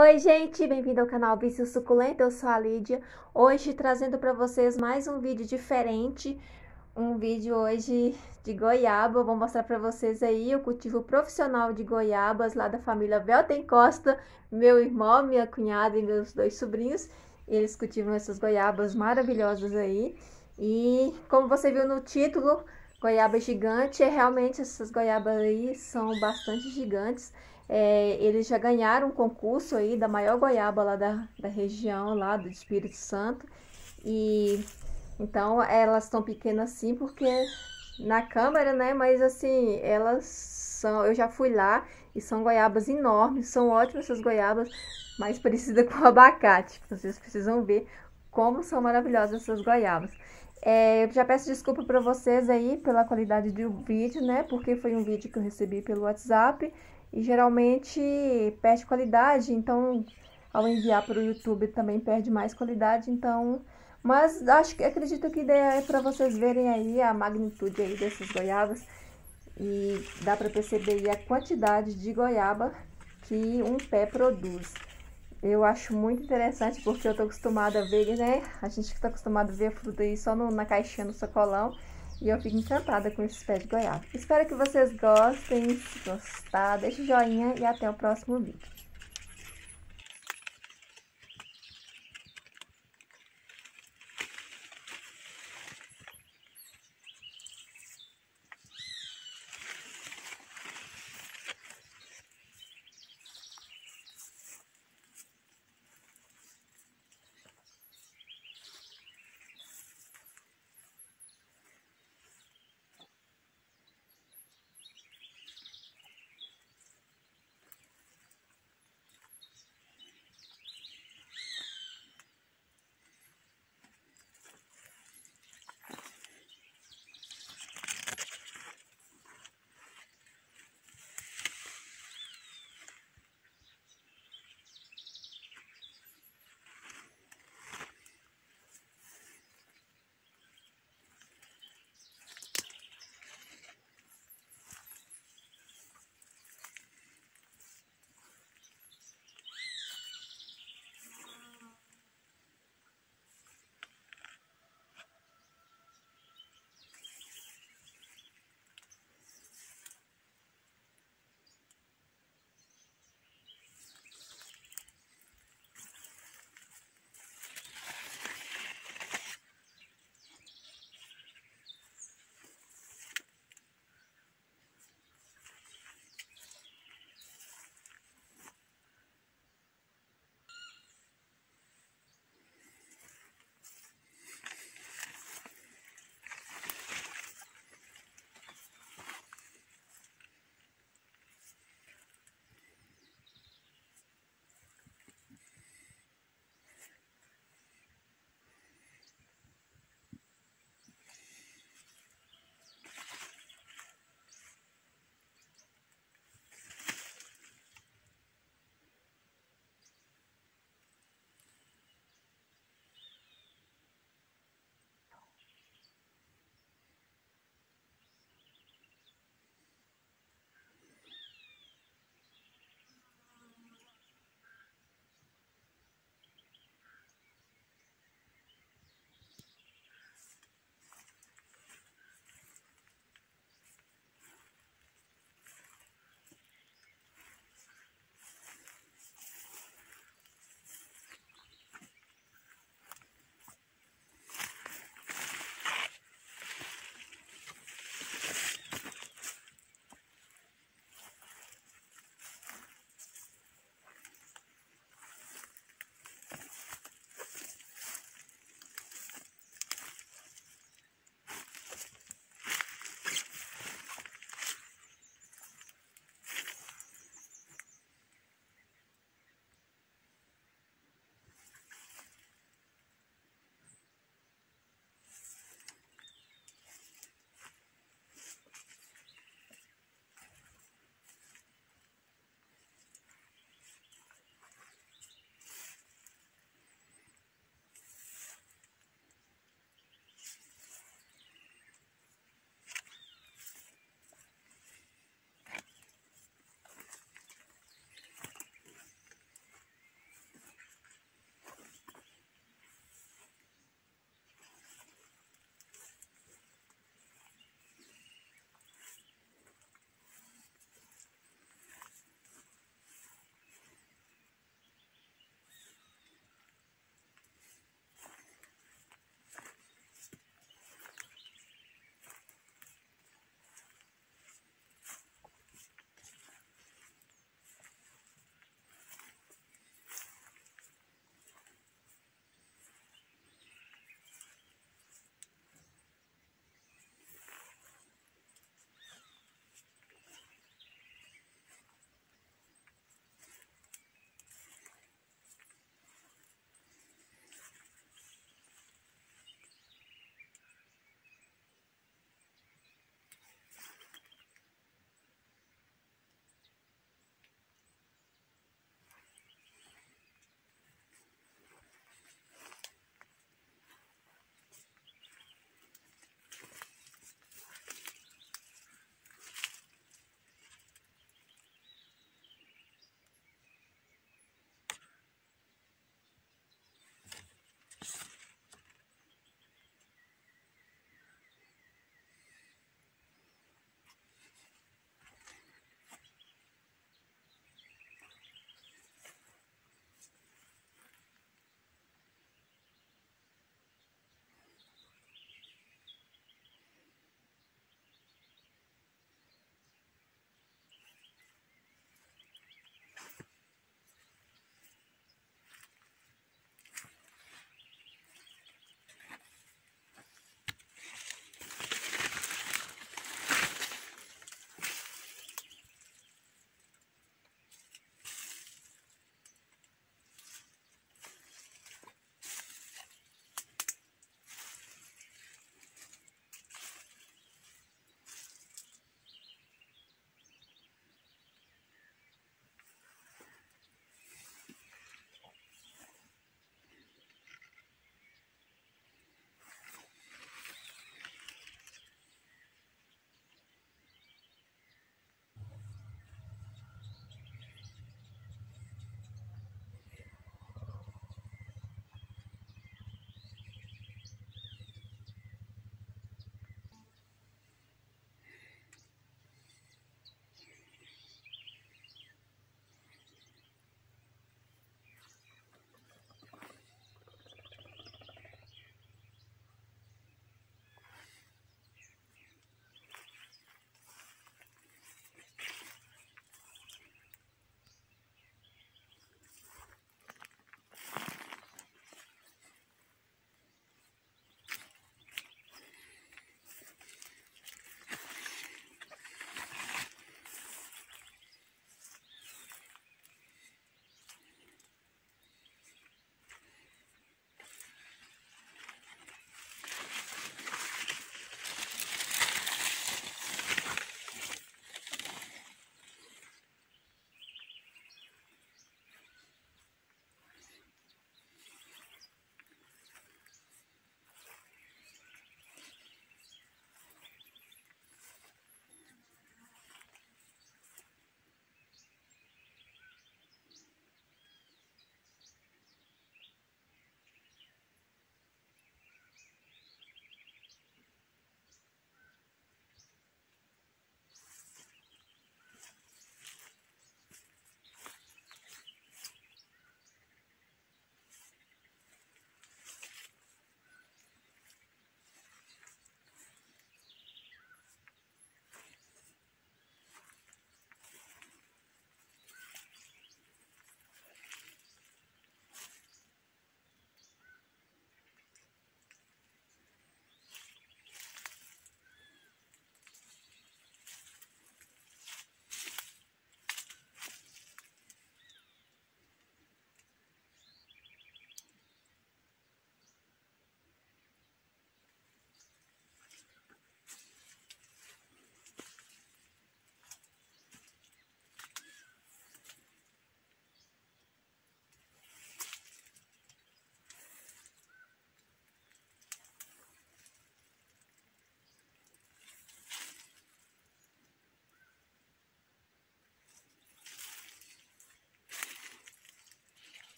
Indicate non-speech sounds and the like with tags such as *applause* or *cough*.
Oi, gente, bem-vindo ao canal Vício Suculento. Eu sou a Lídia. Hoje trazendo para vocês mais um vídeo diferente, um vídeo hoje de goiaba. vou mostrar para vocês aí o cultivo profissional de goiabas lá da família Velten Costa, meu irmão, minha cunhada e meus dois sobrinhos. Eles cultivam essas goiabas maravilhosas aí. E como você viu no título, goiaba gigante, é realmente essas goiabas aí são bastante gigantes. É, eles já ganharam um concurso aí da maior goiaba lá da, da região, lá do Espírito Santo. E então elas estão pequenas assim porque na câmara, né? Mas assim, elas são. Eu já fui lá e são goiabas enormes, são ótimas essas goiabas, mais parecidas *laughs* com abacate. Vocês precisam ver como são maravilhosas essas goiabas. É, já peço desculpa para vocês aí pela qualidade do vídeo, né? Porque foi um vídeo que eu recebi pelo WhatsApp e geralmente perde qualidade, então ao enviar para o YouTube também perde mais qualidade, então mas acho que acredito que a ideia é para vocês verem aí a magnitude aí dessas goiabas e dá para perceber a quantidade de goiaba que um pé produz. Eu acho muito interessante porque eu tô acostumada a ver, né? A gente que tá acostumado a ver a fruta aí só no, na caixinha, no sacolão. E eu fico encantada com esses pés de goiaba. Espero que vocês gostem. Se gostar, deixe joinha e até o próximo vídeo.